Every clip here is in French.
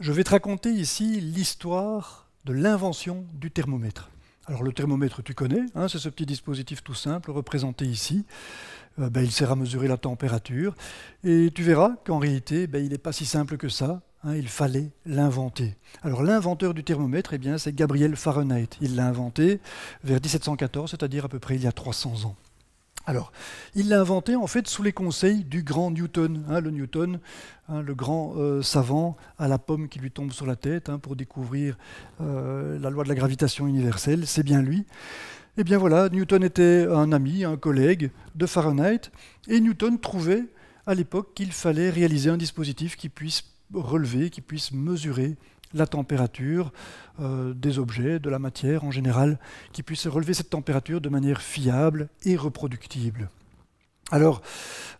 Je vais te raconter ici l'histoire de l'invention du thermomètre. Alors le thermomètre, tu connais, hein, c'est ce petit dispositif tout simple représenté ici. Euh, ben, il sert à mesurer la température. Et tu verras qu'en réalité, ben, il n'est pas si simple que ça. Hein, il fallait l'inventer. Alors l'inventeur du thermomètre, eh bien, c'est Gabriel Fahrenheit. Il l'a inventé vers 1714, c'est-à-dire à peu près il y a 300 ans. Alors, il l'a inventé en fait sous les conseils du grand Newton, hein, le Newton, hein, le grand euh, savant à la pomme qui lui tombe sur la tête hein, pour découvrir euh, la loi de la gravitation universelle, c'est bien lui. Et eh bien voilà, Newton était un ami, un collègue de Fahrenheit, et Newton trouvait à l'époque qu'il fallait réaliser un dispositif qui puisse relever, qui puisse mesurer la température euh, des objets, de la matière en général, qui puisse relever cette température de manière fiable et reproductible. Alors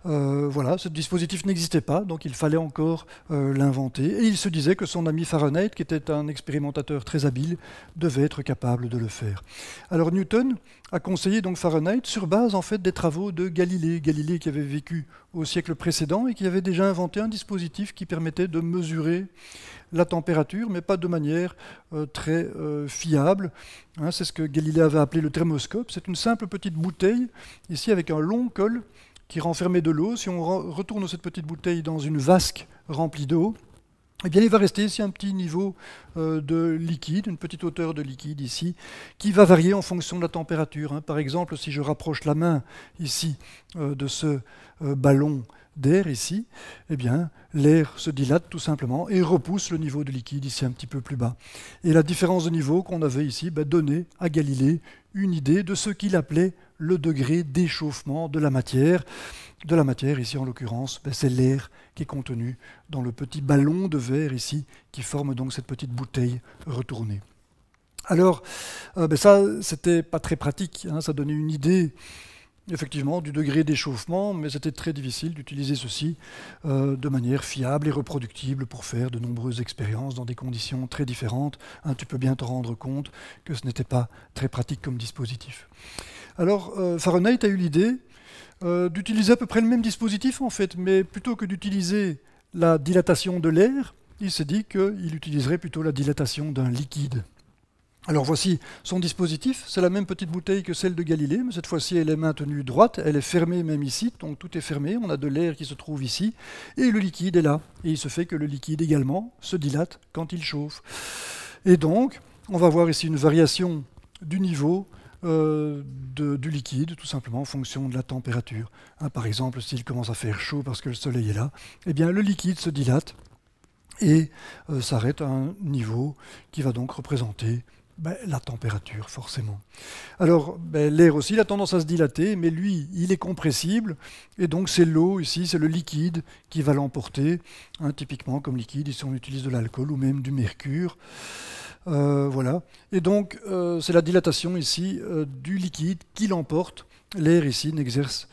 euh, voilà, ce dispositif n'existait pas, donc il fallait encore euh, l'inventer. Et il se disait que son ami Fahrenheit, qui était un expérimentateur très habile, devait être capable de le faire. Alors Newton a conseillé donc Fahrenheit sur base en fait des travaux de Galilée, Galilée qui avait vécu au siècle précédent et qui avait déjà inventé un dispositif qui permettait de mesurer la température, mais pas de manière euh, très euh, fiable. Hein. c'est ce que Galilée avait appelé le thermoscope. C'est une simple petite bouteille, ici avec un long col qui renfermait de l'eau. Si on retourne cette petite bouteille dans une vasque remplie d'eau, eh bien, il va rester ici un petit niveau euh, de liquide, une petite hauteur de liquide ici, qui va varier en fonction de la température. Hein. Par exemple, si je rapproche la main ici euh, de ce euh, ballon d'air ici, eh bien, l'air se dilate tout simplement et repousse le niveau de liquide ici un petit peu plus bas. Et la différence de niveau qu'on avait ici ben, donnait à Galilée une idée de ce qu'il appelait le degré d'échauffement de la matière de la matière, ici en l'occurrence, ben, c'est l'air qui est contenu dans le petit ballon de verre ici, qui forme donc cette petite bouteille retournée. Alors, ça, euh, ben ça, c'était pas très pratique, hein, ça donnait une idée effectivement du degré d'échauffement, mais c'était très difficile d'utiliser ceci euh, de manière fiable et reproductible pour faire de nombreuses expériences dans des conditions très différentes. Hein, tu peux bien te rendre compte que ce n'était pas très pratique comme dispositif. Alors euh, Fahrenheit a eu l'idée euh, d'utiliser à peu près le même dispositif en fait, mais plutôt que d'utiliser la dilatation de l'air, il s'est dit qu'il utiliserait plutôt la dilatation d'un liquide. Alors voici son dispositif, c'est la même petite bouteille que celle de Galilée, mais cette fois-ci elle est maintenue droite, elle est fermée même ici, donc tout est fermé, on a de l'air qui se trouve ici, et le liquide est là, et il se fait que le liquide également se dilate quand il chauffe. Et donc, on va voir ici une variation du niveau euh, du liquide, tout simplement en fonction de la température. Hein, par exemple, s'il commence à faire chaud parce que le soleil est là, eh bien, le liquide se dilate et euh, s'arrête à un niveau qui va donc représenter ben, la température, forcément. Alors, ben, l'air aussi, a tendance à se dilater, mais lui, il est compressible, et donc c'est l'eau ici, c'est le liquide qui va l'emporter. Hein, typiquement, comme liquide, ici on utilise de l'alcool ou même du mercure. Euh, voilà. Et donc, euh, c'est la dilatation ici euh, du liquide qui l'emporte. L'air ici n'exerce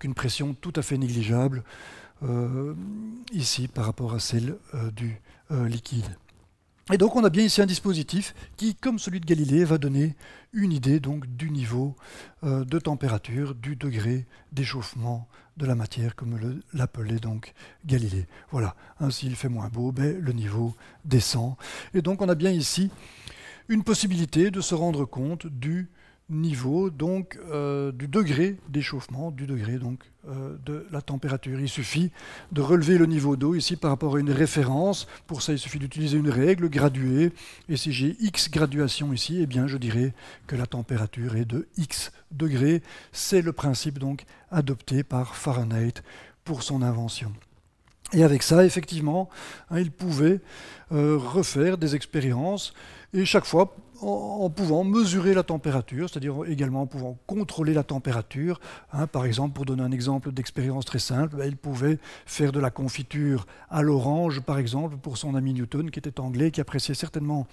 qu'une pression tout à fait négligeable ici par rapport à celle du liquide. Et donc on a bien ici un dispositif qui, comme celui de Galilée, va donner une idée donc du niveau euh, de température, du degré d'échauffement de la matière, comme l'appelait donc Galilée. Voilà, ainsi il fait moins beau, ben, le niveau descend. Et donc on a bien ici une possibilité de se rendre compte du niveau donc euh, du degré d'échauffement, du degré donc euh, de la température. Il suffit de relever le niveau d'eau ici par rapport à une référence. Pour ça, il suffit d'utiliser une règle graduée. Et si j'ai x graduation ici, eh bien je dirais que la température est de x degrés. C'est le principe donc adopté par Fahrenheit pour son invention. Et avec ça, effectivement, hein, il pouvait euh, refaire des expériences, et chaque fois en, pouvant mesurer la température, c'est-à-dire également en pouvant contrôler la température. Hein, par exemple, pour donner un exemple d'expérience très simple, ben, il pouvait faire de la confiture à l'orange, par exemple, pour son ami Newton, qui était anglais, qui appréciait certainement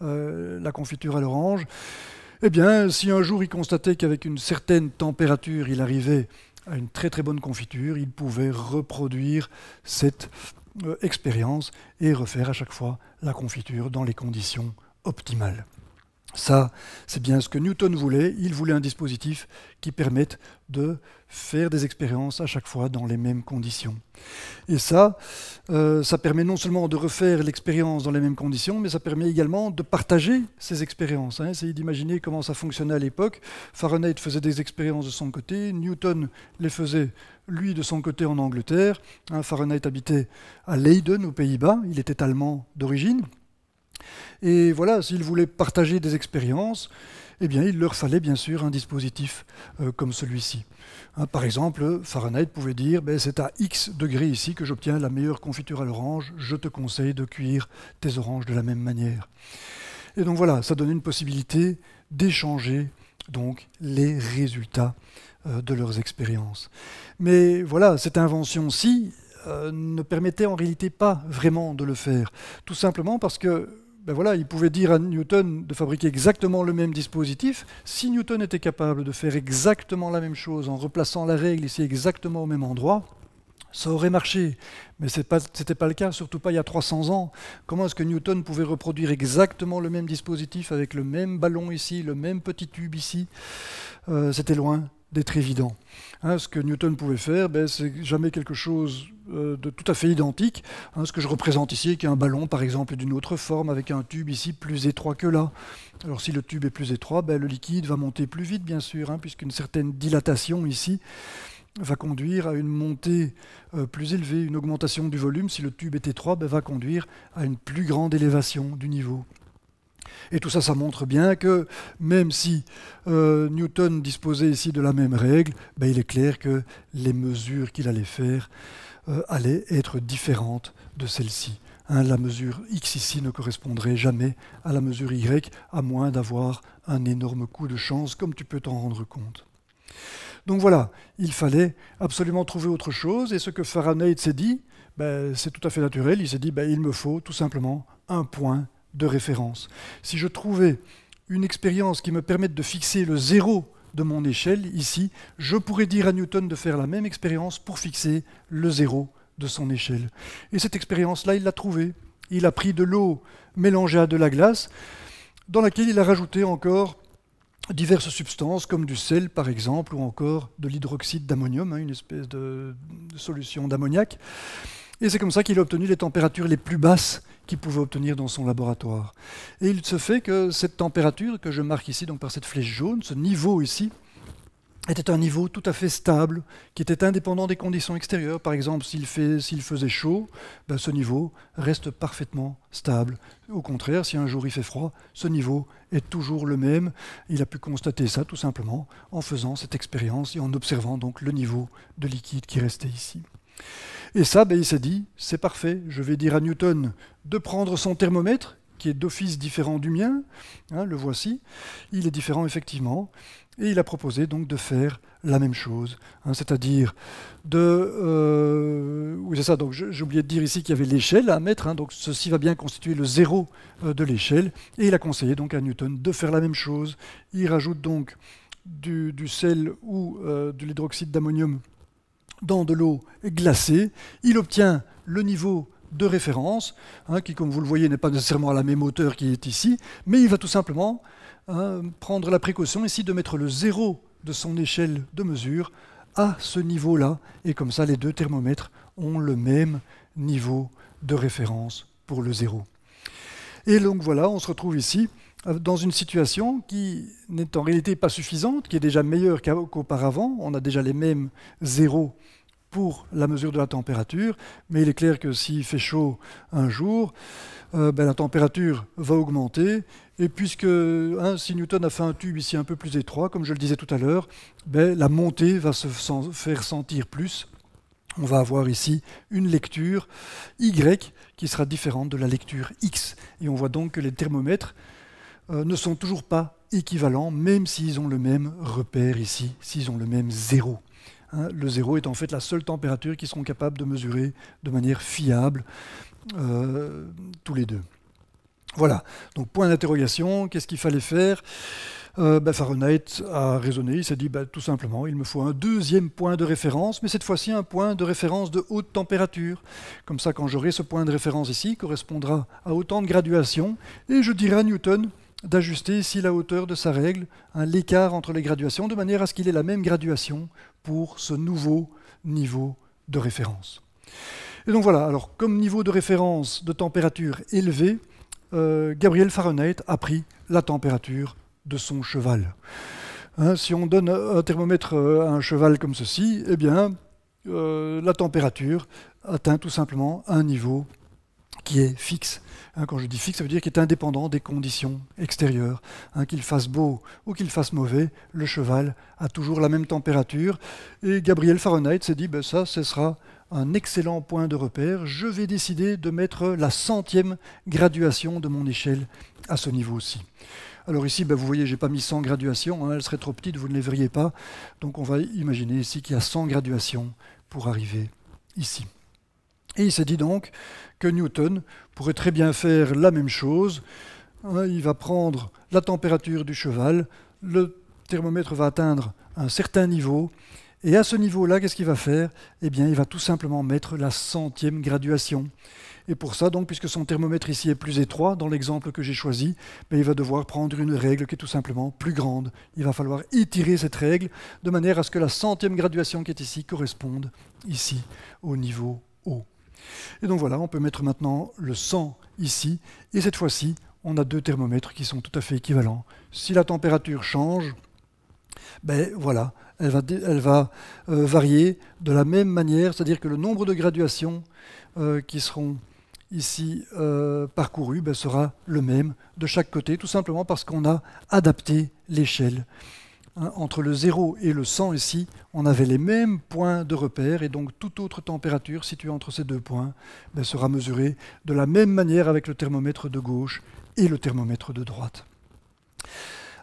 euh, la confiture à l'orange. Eh bien, si un jour il constatait qu'avec une certaine température, il arrivait à une très très bonne confiture, il pouvait reproduire cette euh, expérience et refaire à chaque fois la confiture dans les conditions optimales. Ça, c'est bien ce que Newton voulait. Il voulait un dispositif qui permette de faire des expériences à chaque fois dans les mêmes conditions. Et ça, euh, ça permet non seulement de refaire l'expérience dans les mêmes conditions, mais ça permet également de partager ces expériences. Hein. Essayez d'imaginer comment ça fonctionnait à l'époque. Fahrenheit faisait des expériences de son côté, Newton les faisait lui de son côté en Angleterre. Hein. Fahrenheit habitait à Leiden aux Pays-Bas, il était allemand d'origine. Et voilà, s'ils voulaient partager des expériences, eh bien, il leur fallait bien sûr un dispositif euh, comme celui-ci. Hein, par exemple, Fahrenheit pouvait dire ben, c'est à X degrés ici que j'obtiens la meilleure confiture à l'orange, je te conseille de cuire tes oranges de la même manière. Et donc voilà, ça donnait une possibilité d'échanger donc les résultats euh, de leurs expériences. Mais voilà, cette invention-ci euh, ne permettait en réalité pas vraiment de le faire, tout simplement parce que ben il pouvait dire à Newton de fabriquer exactement le même dispositif. Si Newton était capable de faire exactement la même chose en replaçant la règle ici exactement au même endroit, ça aurait marché, mais ce n'était pas, le cas, surtout pas il y a 300 ans. Comment est-ce que Newton pouvait reproduire exactement le même dispositif avec le même ballon ici, le même petit tube ici euh, C'était loin, d'être évident. Hein, ce que Newton pouvait faire, ben, c'est jamais quelque chose euh, de tout à fait identique. Hein, ce que je représente ici, qui est un ballon, par exemple, d'une autre forme, avec un tube ici plus étroit que là. Alors si le tube est plus étroit, ben, le liquide va monter plus vite, bien sûr, hein, puisqu'une certaine dilatation ici va conduire à une montée euh, plus élevée, une augmentation du volume. Si le tube est étroit, ben, va conduire à une plus grande élévation du niveau. Et tout ça, ça montre bien que même si euh, Newton disposait ici de la même règle, ben, il est clair que les mesures qu'il allait faire euh, allaient être différentes de celles-ci. Hein, la mesure x ici ne correspondrait jamais à la mesure y, à moins d'avoir un énorme coup de chance, comme tu peux t'en rendre compte. Donc voilà, il fallait absolument trouver autre chose, et ce que Faraday s'est dit, ben, c'est tout à fait naturel, il s'est dit, ben, il me faut tout simplement un point de référence. Si je trouvais une expérience qui me permette de fixer le zéro de mon échelle ici, je pourrais dire à Newton de faire la même expérience pour fixer le zéro de son échelle. Et cette expérience-là, il l'a trouvée. Il a pris de l'eau mélangée à de la glace, dans laquelle il a rajouté encore diverses substances comme du sel par exemple ou encore de l'hydroxyde d'ammonium, hein, une espèce de solution d'ammoniac. Et c'est comme ça qu'il a obtenu les températures les plus basses qu'il pouvait obtenir dans son laboratoire. Et il se fait que cette température que je marque ici, donc par cette flèche jaune, ce niveau ici, était un niveau tout à fait stable, qui était indépendant des conditions extérieures. Par exemple, s'il, faisait chaud, ben, ce niveau reste parfaitement stable. Au contraire, si un jour il fait froid, ce niveau est toujours le même. Il a pu constater ça tout simplement en faisant cette expérience et en observant donc le niveau de liquide qui restait ici. Et ça, ben, il s'est dit, c'est parfait, je vais dire à Newton de prendre son thermomètre, qui est d'office différent du mien, hein, le voici, il est différent effectivement, et il a proposé donc de faire la même chose, hein, c'est-à-dire de... Euh, oui, c'est ça, donc j'ai oublié de dire ici qu'il y avait l'échelle à mettre, hein, donc ceci va bien constituer le zéro euh, de l'échelle, et il a conseillé donc à Newton de faire la même chose. Il rajoute donc du, sel ou euh, de l'hydroxyde d'ammonium dans de l'eau glacée. Il obtient le niveau de référence, hein, qui, comme vous le voyez, n'est pas nécessairement à la même hauteur qui est ici, mais il va tout simplement hein, prendre la précaution ici de mettre le zéro de son échelle de mesure à ce niveau-là, et comme ça les deux thermomètres ont le même niveau de référence pour le zéro. Et donc voilà, on se retrouve ici euh, dans une situation qui n'est en réalité pas suffisante, qui est déjà meilleure qu'auparavant. On a déjà les mêmes zéros pour la mesure de la température, mais il est clair que s'il fait chaud un jour, euh, ben, la température va augmenter. Et puisque hein, si Newton a fait un tube ici un peu plus étroit, comme je le disais tout à l'heure, ben, la montée va se faire sentir plus. On va avoir ici une lecture Y qui sera différente de la lecture X. Et on voit donc que les thermomètres euh, ne sont toujours pas équivalents, même s'ils ont le même repère ici, s'ils ont le même zéro. Hein, le zéro est en fait la seule température qu'ils seront capables de mesurer de manière fiable euh, tous les deux. Voilà, donc point d'interrogation, qu'est-ce qu'il fallait faire euh, bah, Fahrenheit a raisonné, il s'est dit bah, tout simplement, il me faut un deuxième point de référence, mais cette fois-ci un point de référence de haute température. Comme ça, quand j'aurai ce point de référence ici, il correspondra à autant de graduations, et je dirai à Newton, d'ajuster ici la hauteur de sa règle, un l'écart entre les graduations, de manière à ce qu'il ait la même graduation pour ce nouveau niveau de référence. Et donc voilà, alors comme niveau de référence de température élevé, euh, Gabriel Fahrenheit a pris la température de son cheval. Hein, si on donne un thermomètre euh, à un cheval comme ceci, eh bien, euh, la température atteint tout simplement un niveau qui est fixe. Hein, quand je dis fixe, ça veut dire qu'il est indépendant des conditions extérieures. Hein, qu'il fasse beau ou qu'il fasse mauvais, le cheval a toujours la même température. Et Gabriel Fahrenheit s'est dit, ben ça, ce sera un excellent point de repère. Je vais décider de mettre la centième graduation de mon échelle à ce niveau-ci. Alors ici, ben, vous voyez, je n'ai pas mis 100 graduations, elles hein, elle serait trop petite, vous ne les verriez pas. Donc on va imaginer ici qu'il y a 100 graduations pour arriver ici. Et il s'est dit donc que Newton pourrait très bien faire la même chose. Euh, il va prendre la température du cheval, le thermomètre va atteindre un certain niveau, et à ce niveau-là, qu'est-ce qu'il va faire Eh bien, il va tout simplement mettre la centième graduation. Et pour ça, donc, puisque son thermomètre ici est plus étroit, dans l'exemple que j'ai choisi, ben, il va devoir prendre une règle qui est tout simplement plus grande. Il va falloir étirer cette règle de manière à ce que la centième graduation qui est ici corresponde ici au niveau haut. Et donc voilà, on peut mettre maintenant le 100 ici, et cette fois-ci, on a deux thermomètres qui sont tout à fait équivalents. Si la température change, ben voilà, elle va, euh, varier de la même manière, c'est-à-dire que le nombre de graduations euh, qui seront ici euh, parcourues ben, sera le même de chaque côté, tout simplement parce qu'on a adapté l'échelle. Hein, entre le 0 et le 100 ici, on avait les mêmes points de repère et donc toute autre température située entre ces deux points ben, sera mesurée de la même manière avec le thermomètre de gauche et le thermomètre de droite.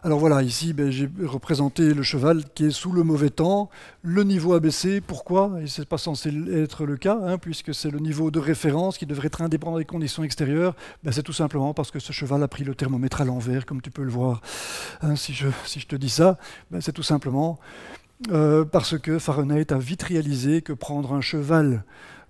Alors voilà, ici ben, j'ai représenté le cheval qui est sous le mauvais temps, le niveau a baissé, pourquoi Et ce n'est pas censé être le cas, hein, puisque c'est le niveau de référence qui devrait être indépendant des conditions extérieures. Ben, c'est tout simplement parce que ce cheval a pris le thermomètre à l'envers, comme tu peux le voir. Hein, si, je, te dis ça, ben, c'est tout simplement euh, parce que Fahrenheit a vite réalisé que prendre un cheval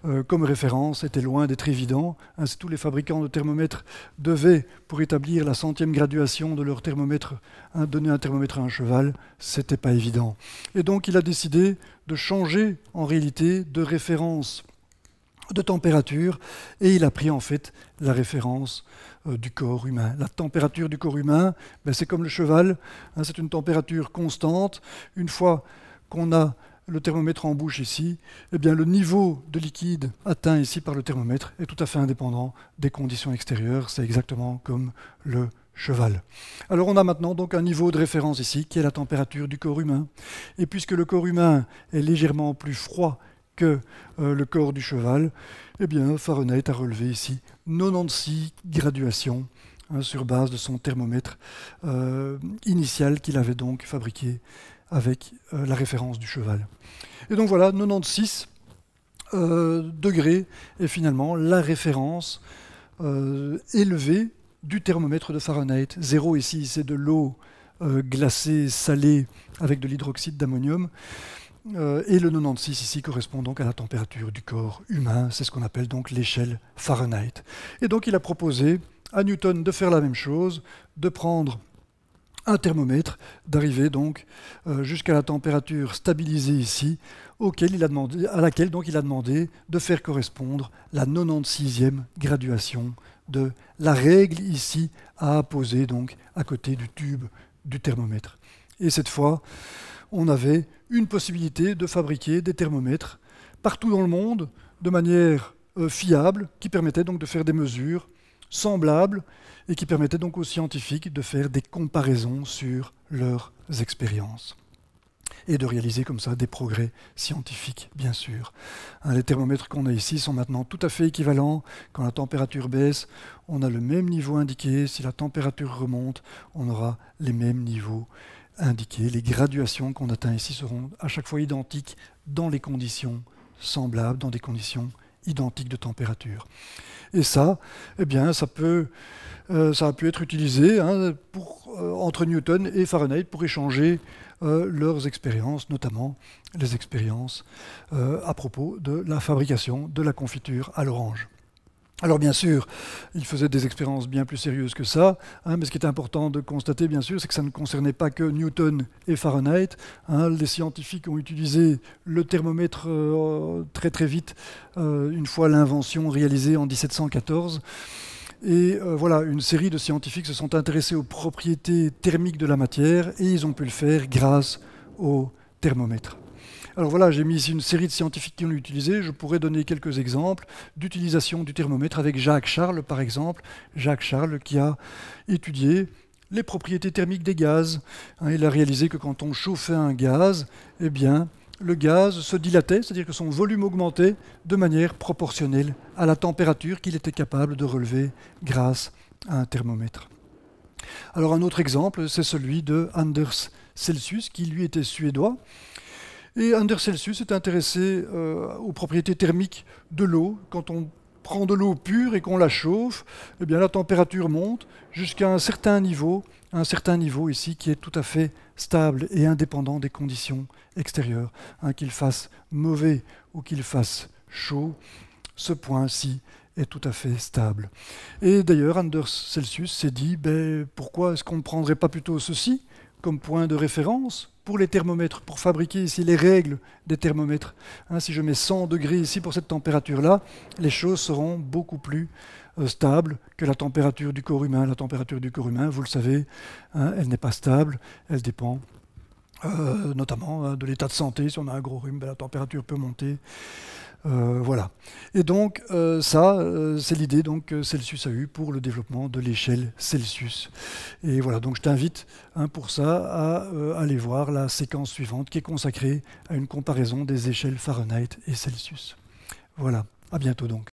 euh, comme référence était loin d'être évident. Ainsi, tous les fabricants de thermomètres devaient, pour établir la centième graduation de leur thermomètre, donner un thermomètre à un cheval. Ce n'était pas évident. Et donc, il a décidé de changer, en réalité, de référence de température, et il a pris en fait la référence euh, du corps humain. La température du corps humain, ben, c'est comme le cheval, hein, c'est une température constante. Une fois qu'on a le thermomètre en bouche ici, eh bien le niveau de liquide atteint ici par le thermomètre est tout à fait indépendant des conditions extérieures. C'est exactement comme le cheval. Alors on a maintenant donc un niveau de référence ici qui est la température du corps humain. Et puisque le corps humain est légèrement plus froid que euh, le corps du cheval, eh bien Fahrenheit a relevé ici 96 graduations hein, sur base de son thermomètre euh, initial qu'il avait donc fabriqué avec euh, la référence du cheval. Et donc voilà, 96 euh, degrés est finalement la référence euh, élevée du thermomètre de Fahrenheit. 0 ici, c'est de l'eau glacée, salée, avec de l'hydroxyde d'ammonium. et le 96 ici correspond donc à la température du corps humain, c'est ce qu'on appelle donc l'échelle Fahrenheit. Et donc il a proposé à Newton de faire la même chose, de prendre un thermomètre, d'arriver donc euh, jusqu'à la température stabilisée ici, auquel il a demandé, à laquelle donc il a demandé de faire correspondre la 96e graduation de la règle ici à poser donc à côté du tube du thermomètre. Et cette fois, on avait une possibilité de fabriquer des thermomètres partout dans le monde de manière euh, fiable qui permettait donc de faire des mesures semblables et qui permettaient donc aux scientifiques de faire des comparaisons sur leurs expériences et de réaliser comme ça des progrès scientifiques, bien sûr. Hein, les thermomètres qu'on a ici sont maintenant tout à fait équivalents. Quand la température baisse, on a le même niveau indiqué. Si la température remonte, on aura les mêmes niveaux indiqués. Les graduations qu'on atteint ici seront à chaque fois identiques dans les conditions semblables, dans des conditions identique de température. Et ça, eh bien, ça, peut, euh, ça a pu être utilisé hein, pour, euh, entre Newton et Fahrenheit pour échanger euh, leurs expériences, notamment les expériences à propos de la fabrication de la confiture à l'orange. Alors bien sûr, ils faisaient des expériences bien plus sérieuses que ça, hein, mais ce qui est important de constater, bien sûr, c'est que ça ne concernait pas que Newton et Fahrenheit. Hein. les scientifiques ont utilisé le thermomètre euh, très très vite, euh, une fois l'invention réalisée en 1714. Et euh, voilà, une série de scientifiques se sont intéressés aux propriétés thermiques de la matière, et ils ont pu le faire grâce au thermomètre. Alors voilà, j'ai mis ici une série de scientifiques qui ont utilisé. Je pourrais donner quelques exemples d'utilisation du thermomètre avec Jacques Charles, par exemple. Jacques Charles qui a étudié les propriétés thermiques des gaz. Hein. il a réalisé que quand on chauffait un gaz, eh bien, le gaz se dilatait, c'est-à-dire que son volume augmentait de manière proportionnelle à la température qu'il était capable de relever grâce à un thermomètre. Alors un autre exemple, c'est celui de Anders Celsius, qui lui était suédois, et Anders Celsius s'est intéressé euh, aux propriétés thermiques de l'eau. Quand on prend de l'eau pure et qu'on la chauffe, eh bien la température monte jusqu'à un certain niveau, un certain niveau ici qui est tout à fait stable et indépendant des conditions extérieures. Hein, qu'il fasse mauvais ou qu'il fasse chaud, ce point-ci est tout à fait stable. Et d'ailleurs, Anders Celsius s'est dit, ben, pourquoi est-ce qu'on ne prendrait pas plutôt ceci comme point de référence pour les thermomètres, pour fabriquer ici les règles des thermomètres. Hein, si je mets 100 degrés ici pour cette température-là, les choses seront beaucoup plus euh, stables que la température du corps humain. La température du corps humain, vous le savez, hein, elle n'est pas stable, elle dépend euh, notamment euh, de l'état de santé. Si on a un gros rhume, ben, la température peut monter. Euh, voilà. Et donc ça, c'est l'idée donc que Celsius a eue pour le développement de l'échelle Celsius. Et voilà, donc je t'invite hein, pour ça à aller voir la séquence suivante qui est consacrée à une comparaison des échelles Fahrenheit et Celsius. Voilà, à bientôt donc.